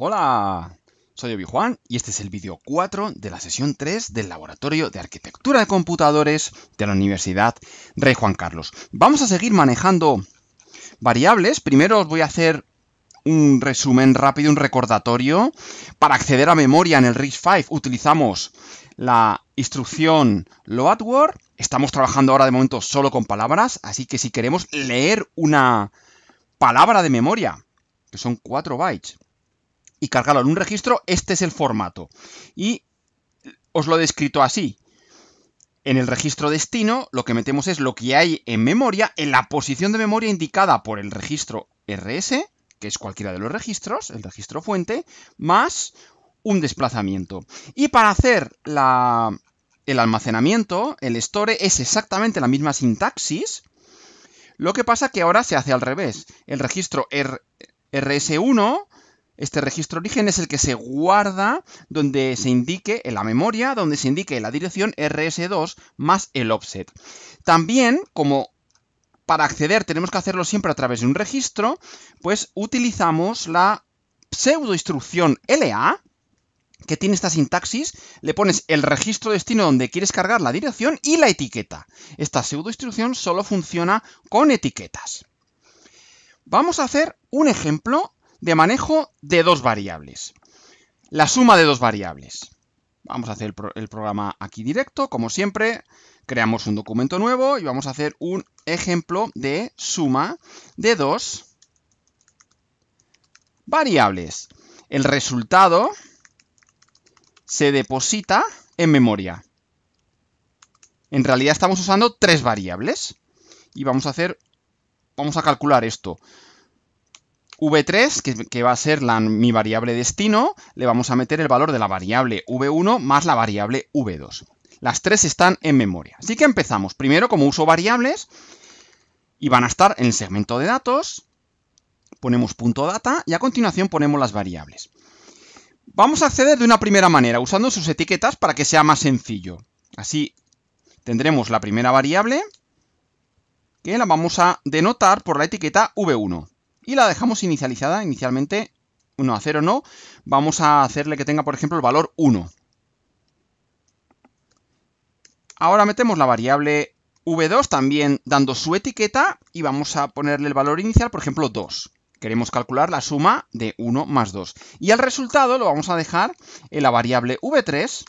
Hola, soy Obi Juan y este es el vídeo 4 de la sesión 3 del Laboratorio de Arquitectura de Computadores de la Universidad Rey Juan Carlos. Vamos a seguir manejando variables. Primero os voy a hacer un resumen rápido, un recordatorio. Para acceder a memoria en el RISC-V utilizamos la instrucción loadword. Estamos trabajando ahora de momento solo con palabras, así que si queremos leer una palabra de memoria, que son 4 bytes, y cargarlo en un registro, este es el formato. Y os lo he descrito así. En el registro destino lo que metemos es lo que hay en memoria en la posición de memoria indicada por el registro RS, que es cualquiera de los registros, el registro fuente, más un desplazamiento. Y para hacer la, el almacenamiento, el store, es exactamente la misma sintaxis, lo que pasa que ahora se hace al revés. El registro RS1 este registro origen es el que se guarda donde se indique en la memoria, donde se indique la dirección RS2 más el offset. También, como para acceder tenemos que hacerlo siempre a través de un registro, pues utilizamos la pseudo instrucción LA, que tiene esta sintaxis, le pones el registro destino donde quieres cargar la dirección y la etiqueta. Esta pseudo instrucción solo funciona con etiquetas. Vamos a hacer un ejemplo de manejo de dos variables. La suma de dos variables. Vamos a hacer el, programa aquí directo, como siempre, creamos un documento nuevo y vamos a hacer un ejemplo de suma de dos variables. El resultado se deposita en memoria. En realidad estamos usando tres variables. Y vamos a hacer, vamos a calcular esto v3, que, va a ser mi variable destino, le vamos a meter el valor de la variable v1 más la variable v2. Las tres están en memoria. Así que empezamos. Primero, como uso variables, y van a estar en el segmento de datos, ponemos punto .data y a continuación ponemos las variables. Vamos a acceder de una primera manera, usando sus etiquetas para que sea más sencillo. Así tendremos la primera variable, que la vamos a denotar por la etiqueta v1 y la dejamos inicializada inicialmente, 1 a 0 no, vamos a hacerle que tenga por ejemplo el valor 1. Ahora metemos la variable v2 también dando su etiqueta y vamos a ponerle el valor inicial, por ejemplo 2. Queremos calcular la suma de 1 más 2. Y el resultado lo vamos a dejar en la variable v3,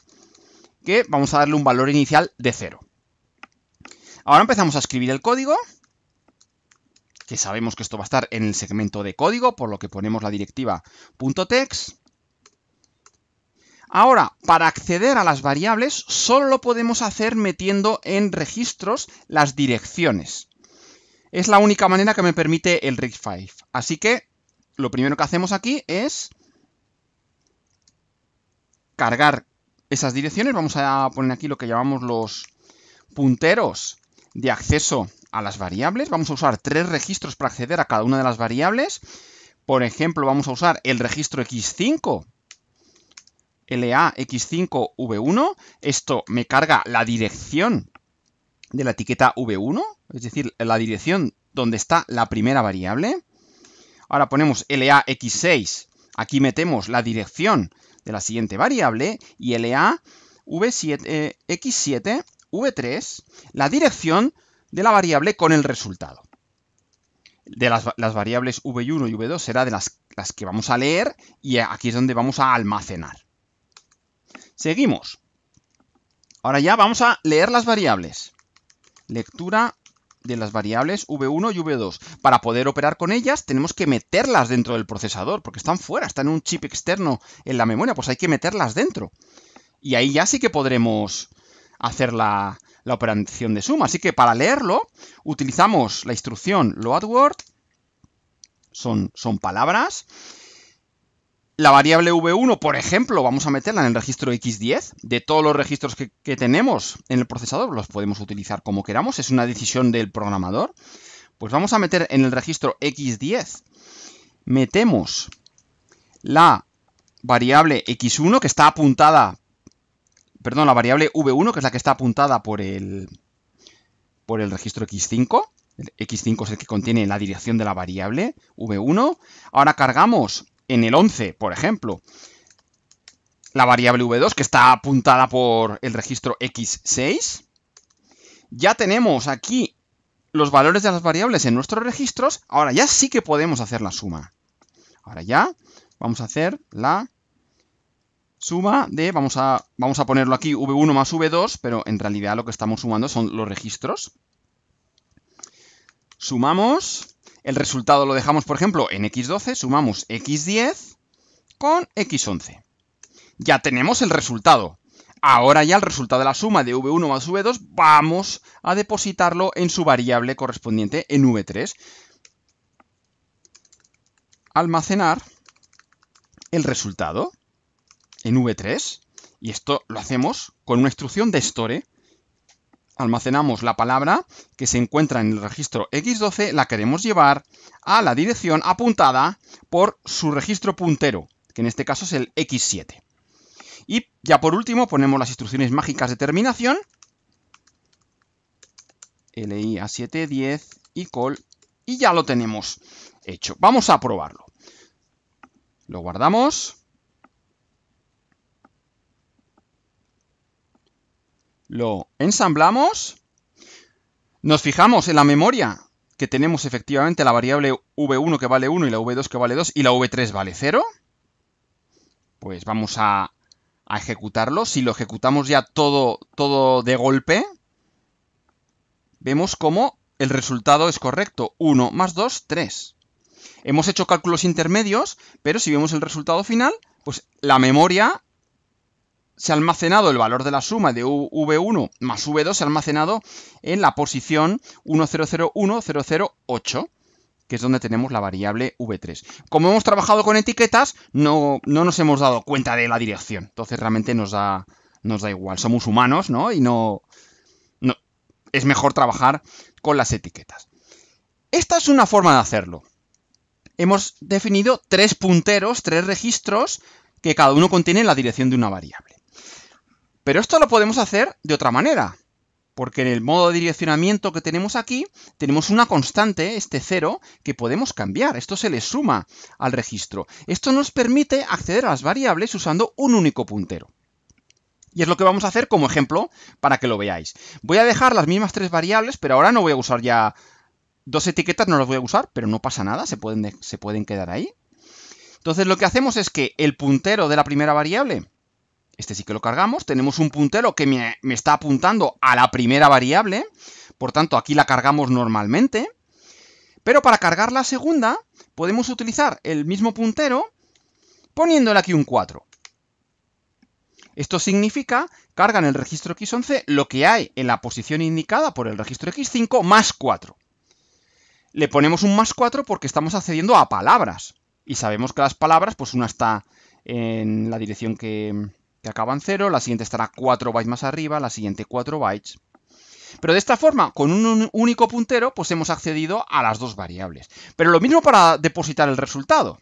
que vamos a darle un valor inicial de 0. Ahora empezamos a escribir el código que sabemos que esto va a estar en el segmento de código, por lo que ponemos la directiva .text. Ahora, para acceder a las variables, solo lo podemos hacer metiendo en registros las direcciones. Es la única manera que me permite el RIG5. Así que lo primero que hacemos aquí es cargar esas direcciones. Vamos a poner aquí lo que llamamos los punteros de acceso a las variables. Vamos a usar tres registros para acceder a cada una de las variables. Por ejemplo, vamos a usar el registro x 5 x LAX5V1. Esto me carga la dirección de la etiqueta V1, es decir, la dirección donde está la primera variable. Ahora ponemos x 6 aquí metemos la dirección de la siguiente variable, y x 7 v 3 la dirección de la variable con el resultado. De las, variables v1 y v2 será de las, las que vamos a leer y aquí es donde vamos a almacenar. Seguimos. Ahora ya vamos a leer las variables. Lectura de las variables v1 y v2. Para poder operar con ellas tenemos que meterlas dentro del procesador, porque están fuera, están en un chip externo en la memoria, pues hay que meterlas dentro. Y ahí ya sí que podremos hacer la, la operación de suma. Así que para leerlo utilizamos la instrucción loadWord, son, son palabras, la variable v1, por ejemplo, vamos a meterla en el registro x10. De todos los registros que, que, tenemos en el procesador, los podemos utilizar como queramos. Es una decisión del programador. Pues vamos a meter en el registro x10. Metemos la variable x1, que está apuntada perdón, la variable v1, que es la que está apuntada por el, por el registro x5. El x5 es el que contiene la dirección de la variable v1. Ahora cargamos en el 11, por ejemplo, la variable v2, que está apuntada por el registro x6. Ya tenemos aquí los valores de las variables en nuestros registros. Ahora ya sí que podemos hacer la suma. Ahora ya vamos a hacer la suma de, vamos a, vamos a ponerlo aquí, v1 más v2, pero en realidad lo que estamos sumando son los registros. Sumamos, el resultado lo dejamos, por ejemplo, en x12, sumamos x10 con x11. Ya tenemos el resultado. Ahora ya el resultado de la suma de v1 más v2 vamos a depositarlo en su variable correspondiente en v3. Almacenar el resultado en v3 y esto lo hacemos con una instrucción de store. Almacenamos la palabra que se encuentra en el registro x12, la queremos llevar a la dirección apuntada por su registro puntero, que en este caso es el x7. Y ya por último ponemos las instrucciones mágicas de terminación, LI a 710 y call, y ya lo tenemos hecho. Vamos a probarlo. Lo guardamos. lo ensamblamos, nos fijamos en la memoria que tenemos efectivamente la variable v1 que vale 1 y la v2 que vale 2 y la v3 vale 0, pues vamos a, ejecutarlo. Si lo ejecutamos ya todo, todo de golpe, vemos cómo el resultado es correcto. 1 más 2, 3. Hemos hecho cálculos intermedios, pero si vemos el resultado final, pues la memoria se ha almacenado el valor de la suma de V1 más V2, se ha almacenado en la posición 1001008 que es donde tenemos la variable v3. Como hemos trabajado con etiquetas, no, nos hemos dado cuenta de la dirección. Entonces realmente nos da, igual. Somos humanos, ¿no? Y no, no... Es mejor trabajar con las etiquetas. Esta es una forma de hacerlo. Hemos definido tres punteros, tres registros, que cada uno contiene la dirección de una variable. Pero esto lo podemos hacer de otra manera, porque en el modo de direccionamiento que tenemos aquí, tenemos una constante, este 0, que podemos cambiar. Esto se le suma al registro. Esto nos permite acceder a las variables usando un único puntero. Y es lo que vamos a hacer como ejemplo para que lo veáis. Voy a dejar las mismas tres variables, pero ahora no voy a usar ya dos etiquetas, no las voy a usar, pero no pasa nada, se pueden, se pueden quedar ahí. Entonces lo que hacemos es que el puntero de la primera variable este sí que lo cargamos. Tenemos un puntero que me, está apuntando a la primera variable. Por tanto, aquí la cargamos normalmente. Pero para cargar la segunda, podemos utilizar el mismo puntero poniéndole aquí un 4. Esto significa, carga en el registro X11 lo que hay en la posición indicada por el registro X5 más 4. Le ponemos un más 4 porque estamos accediendo a palabras. Y sabemos que las palabras, pues una está en la dirección que, que acaban 0, la siguiente estará 4 bytes más arriba, la siguiente 4 bytes. Pero de esta forma, con un único puntero, pues hemos accedido a las dos variables. Pero lo mismo para depositar el resultado.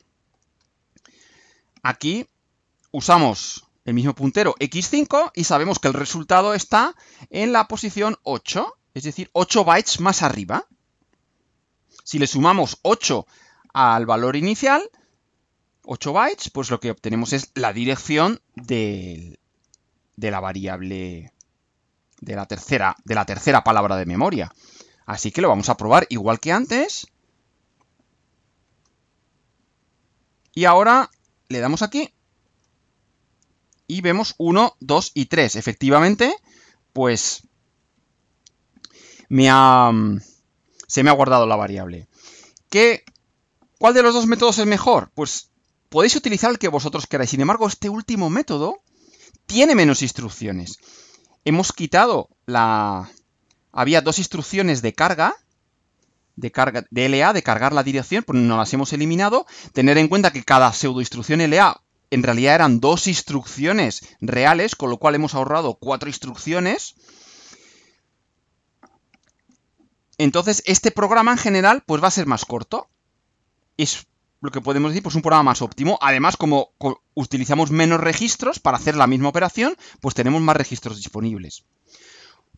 Aquí usamos el mismo puntero x5 y sabemos que el resultado está en la posición 8, es decir, 8 bytes más arriba. Si le sumamos 8 al valor inicial, 8 bytes, pues lo que obtenemos es la dirección de la variable de la tercera de la tercera palabra de memoria. Así que lo vamos a probar igual que antes. Y ahora le damos aquí y vemos 1, 2 y 3. Efectivamente, pues me ha, se me ha guardado la variable. ¿Qué, ¿Cuál de los dos métodos es mejor? Pues podéis utilizar el que vosotros queráis. Sin embargo, este último método tiene menos instrucciones. Hemos quitado la... Había dos instrucciones de carga, de carga de LA, de cargar la dirección, pues no las hemos eliminado. Tener en cuenta que cada pseudo instrucción LA en realidad eran dos instrucciones reales, con lo cual hemos ahorrado cuatro instrucciones. Entonces, este programa en general pues va a ser más corto. Es lo que podemos decir, pues un programa más óptimo. Además, como utilizamos menos registros para hacer la misma operación, pues tenemos más registros disponibles.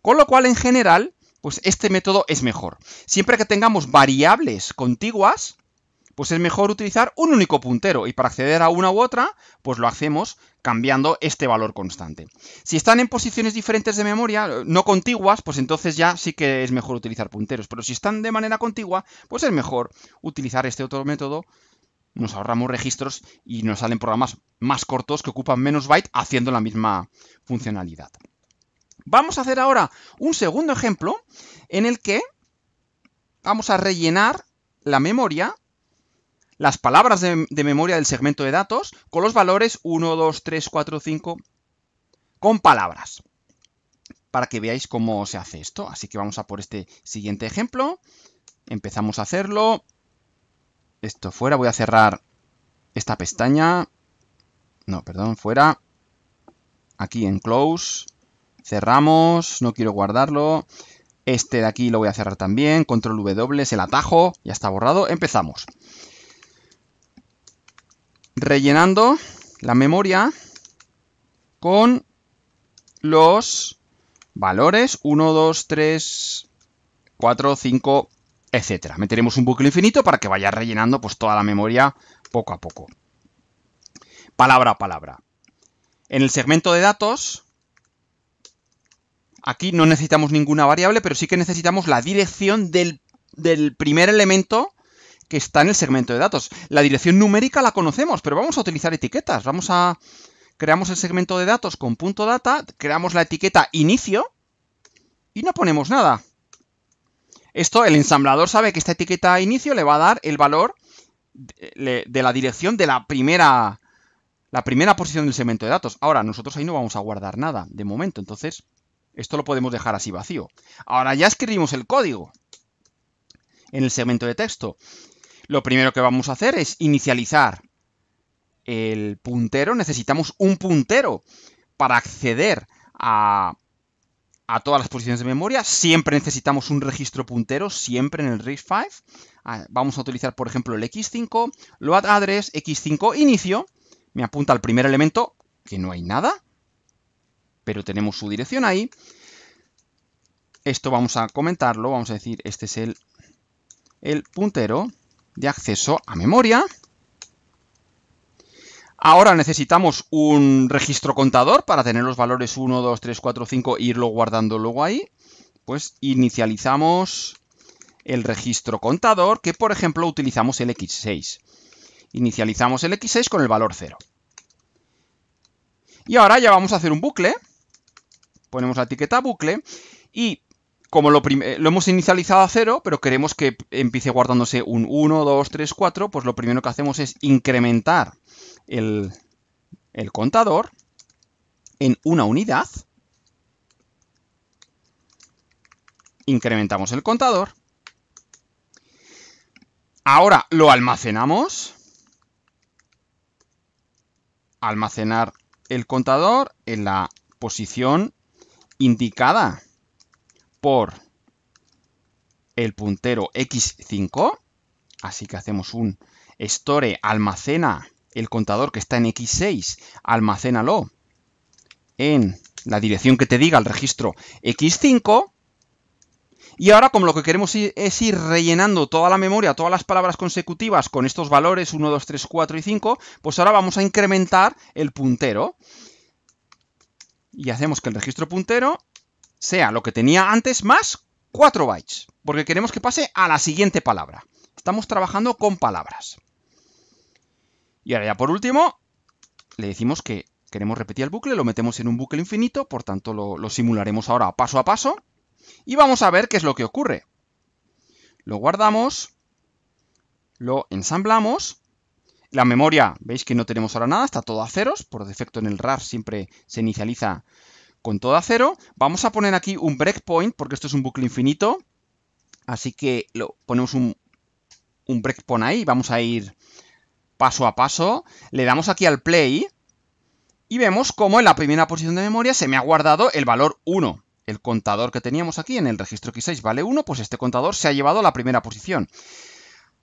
Con lo cual, en general, pues este método es mejor. Siempre que tengamos variables contiguas, pues es mejor utilizar un único puntero y para acceder a una u otra, pues lo hacemos cambiando este valor constante. Si están en posiciones diferentes de memoria, eh, no contiguas, pues entonces ya sí que es mejor utilizar punteros, pero si están de manera contigua, pues es mejor utilizar este otro método nos ahorramos registros y nos salen programas más cortos que ocupan menos byte haciendo la misma funcionalidad. Vamos a hacer ahora un segundo ejemplo en el que vamos a rellenar la memoria las palabras de, memoria del segmento de datos con los valores 1, 2, 3, 4, 5 con palabras para que veáis cómo se hace esto. Así que vamos a por este siguiente ejemplo. Empezamos a hacerlo. Esto fuera. Voy a cerrar esta pestaña. No, perdón, fuera. Aquí en Close. Cerramos. No quiero guardarlo. Este de aquí lo voy a cerrar también. Control W es el atajo. Ya está borrado. Empezamos rellenando la memoria con los valores 1, 2, 3, 4, 5, etcétera. Meteremos un bucle infinito para que vaya rellenando pues, toda la memoria poco a poco. Palabra a palabra. En el segmento de datos, aquí no necesitamos ninguna variable, pero sí que necesitamos la dirección del, del primer elemento que está en el segmento de datos. La dirección numérica la conocemos, pero vamos a utilizar etiquetas. Vamos a... Creamos el segmento de datos con punto .data, creamos la etiqueta inicio y no ponemos nada. Esto, el ensamblador sabe que esta etiqueta inicio le va a dar el valor de, la dirección de la primera, la primera posición del segmento de datos. Ahora, nosotros ahí no vamos a guardar nada de momento, entonces esto lo podemos dejar así vacío. Ahora ya escribimos el código en el segmento de texto. Lo primero que vamos a hacer es inicializar el puntero. Necesitamos un puntero para acceder a, todas las posiciones de memoria. Siempre necesitamos un registro puntero, siempre en el RISC-V. Ah, vamos a utilizar, por ejemplo, el X5, load address, X5 inicio. Me apunta al primer elemento, que no hay nada, pero tenemos su dirección ahí. Esto vamos a comentarlo, vamos a decir, este es el, el puntero de acceso a memoria. Ahora necesitamos un registro contador para tener los valores 1, 2, 3, 4, 5 e irlo guardando luego ahí. Pues inicializamos el registro contador que, por ejemplo, utilizamos el x6. Inicializamos el x6 con el valor 0. Y ahora ya vamos a hacer un bucle. Ponemos la etiqueta bucle y como eh, lo, hemos inicializado a cero, pero queremos que empiece guardándose un 1, 2, 3, 4, pues lo primero que hacemos es incrementar el contador en una unidad. Incrementamos el contador. Ahora lo almacenamos. Almacenar el contador en la posición indicada por el puntero X5. Así que hacemos un store, almacena el contador que está en X6, almacénalo en la dirección que te diga el registro X5. Y ahora, como lo que queremos es ir rellenando toda la memoria, todas las palabras consecutivas con estos valores 1, 2, 3, 4 y 5, pues ahora vamos a incrementar el puntero. Y hacemos que el registro puntero sea lo que tenía antes más 4 bytes, porque queremos que pase a la siguiente palabra. Estamos trabajando con palabras. Y ahora ya por último, le decimos que queremos repetir el bucle, lo metemos en un bucle infinito, por tanto lo, lo simularemos ahora paso a paso, y vamos a ver qué es lo que ocurre. Lo guardamos, lo ensamblamos, la memoria, veis que no tenemos ahora nada, está todo a ceros, por defecto en el RAR siempre se inicializa con todo a cero. Vamos a poner aquí un breakpoint, porque esto es un bucle infinito. Así que lo, ponemos un, un breakpoint ahí, vamos a ir paso a paso. Le damos aquí al play y vemos cómo en la primera posición de memoria se me ha guardado el valor 1. El contador que teníamos aquí en el registro X6 vale 1, pues este contador se ha llevado a la primera posición.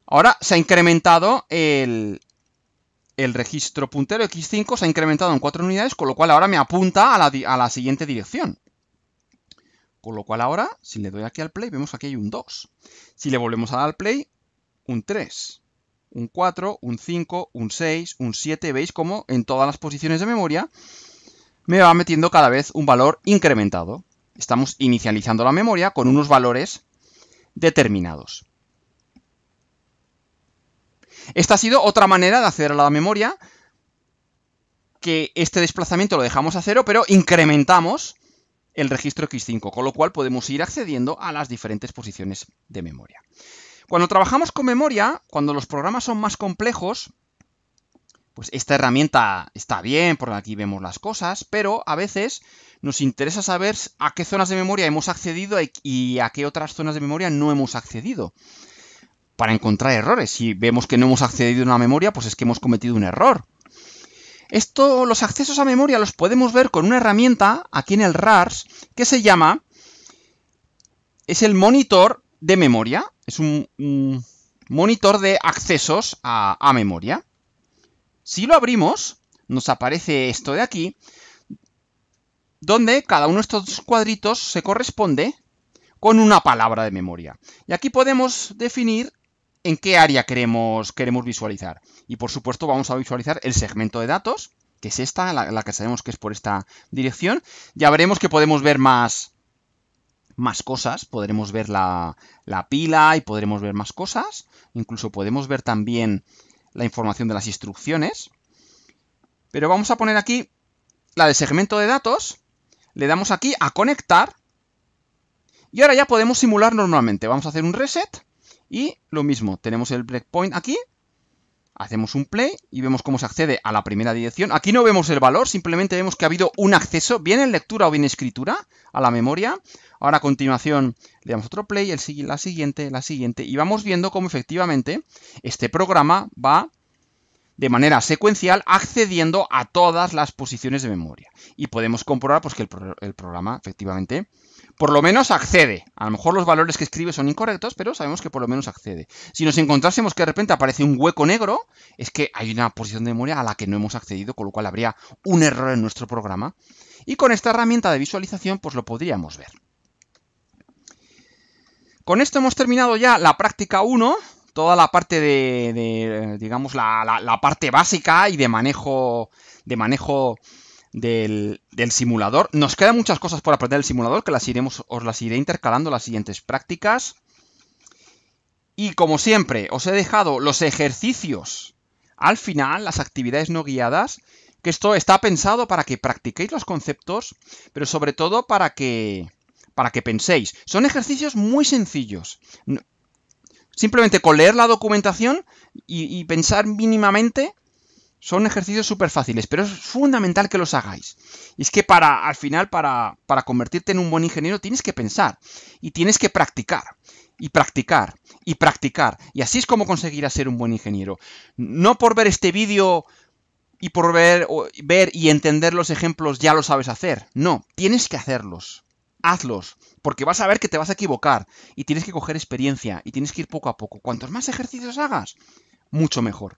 Ahora se ha incrementado el, el registro puntero X5 se ha incrementado en 4 unidades, con lo cual ahora me apunta a la, siguiente dirección. Con lo cual ahora, si le doy aquí al play, vemos que aquí hay un 2. Si le volvemos a dar al play, un 3, un 4, un 5, un 6, un 7. Veis cómo en todas las posiciones de memoria me va metiendo cada vez un valor incrementado. Estamos inicializando la memoria con unos valores determinados. Esta ha sido otra manera de acceder a la memoria, que este desplazamiento lo dejamos a cero, pero incrementamos el registro X5, con lo cual podemos ir accediendo a las diferentes posiciones de memoria. Cuando trabajamos con memoria, cuando los programas son más complejos, pues esta herramienta está bien, por aquí vemos las cosas, pero a veces nos interesa saber a qué zonas de memoria hemos accedido y a qué otras zonas de memoria no hemos accedido para encontrar errores. Si vemos que no hemos accedido a una memoria, pues es que hemos cometido un error. Esto, los accesos a memoria los podemos ver con una herramienta aquí en el RARS que se llama, es el monitor de memoria, es un, monitor de accesos a, a memoria. Si lo abrimos, nos aparece esto de aquí, donde cada uno de estos cuadritos se corresponde con una palabra de memoria. Y aquí podemos definir en qué área queremos, queremos visualizar. Y por supuesto vamos a visualizar el segmento de datos, que es esta, la, que sabemos que es por esta dirección. Ya veremos que podemos ver más, más cosas, podremos ver la, la pila y podremos ver más cosas. Incluso podemos ver también la información de las instrucciones. Pero vamos a poner aquí la de segmento de datos, le damos aquí a conectar y ahora ya podemos simular normalmente. Vamos a hacer un reset y lo mismo, tenemos el breakpoint aquí, hacemos un play y vemos cómo se accede a la primera dirección. Aquí no vemos el valor, simplemente vemos que ha habido un acceso, bien en lectura o bien en escritura, a la memoria. Ahora a continuación le damos otro play, el, la siguiente, la siguiente, y vamos viendo cómo efectivamente este programa va de manera secuencial accediendo a todas las posiciones de memoria. Y podemos comprobar pues, que el, el programa efectivamente por lo menos accede. A lo mejor los valores que escribe son incorrectos, pero sabemos que por lo menos accede. Si nos encontrásemos que de repente aparece un hueco negro, es que hay una posición de memoria a la que no hemos accedido, con lo cual habría un error en nuestro programa. Y con esta herramienta de visualización, pues lo podríamos ver. Con esto hemos terminado ya la práctica 1, toda la parte de, de digamos, la, parte básica y de manejo, de manejo del, simulador. Nos quedan muchas cosas por aprender del simulador que las iremos, os las iré intercalando las siguientes prácticas. Y como siempre, os he dejado los ejercicios al final, las actividades no guiadas, que esto está pensado para que practiquéis los conceptos, pero sobre todo para que, para que penséis. Son ejercicios muy sencillos. Simplemente con leer la documentación y pensar mínimamente son ejercicios súper fáciles, pero es fundamental que los hagáis. Y es que para, al final, para, para convertirte en un buen ingeniero, tienes que pensar y tienes que practicar y practicar y practicar. Y así es como conseguirás ser un buen ingeniero. No por ver este vídeo y por ver, ver y entender los ejemplos ya lo sabes hacer. No, tienes que hacerlos. Hazlos, porque vas a ver que te vas a equivocar y tienes que coger experiencia y tienes que ir poco a poco. Cuantos más ejercicios hagas, mucho mejor.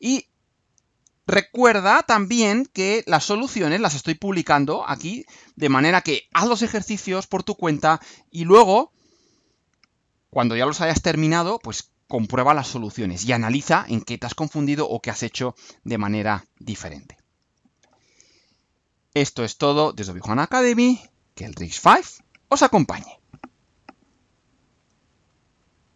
Y recuerda también que las soluciones las estoy publicando aquí, de manera que haz los ejercicios por tu cuenta y luego, cuando ya los hayas terminado, pues comprueba las soluciones y analiza en qué te has confundido o qué has hecho de manera diferente. Esto es todo desde Vijuana Academy. Que el RIS 5 os acompañe.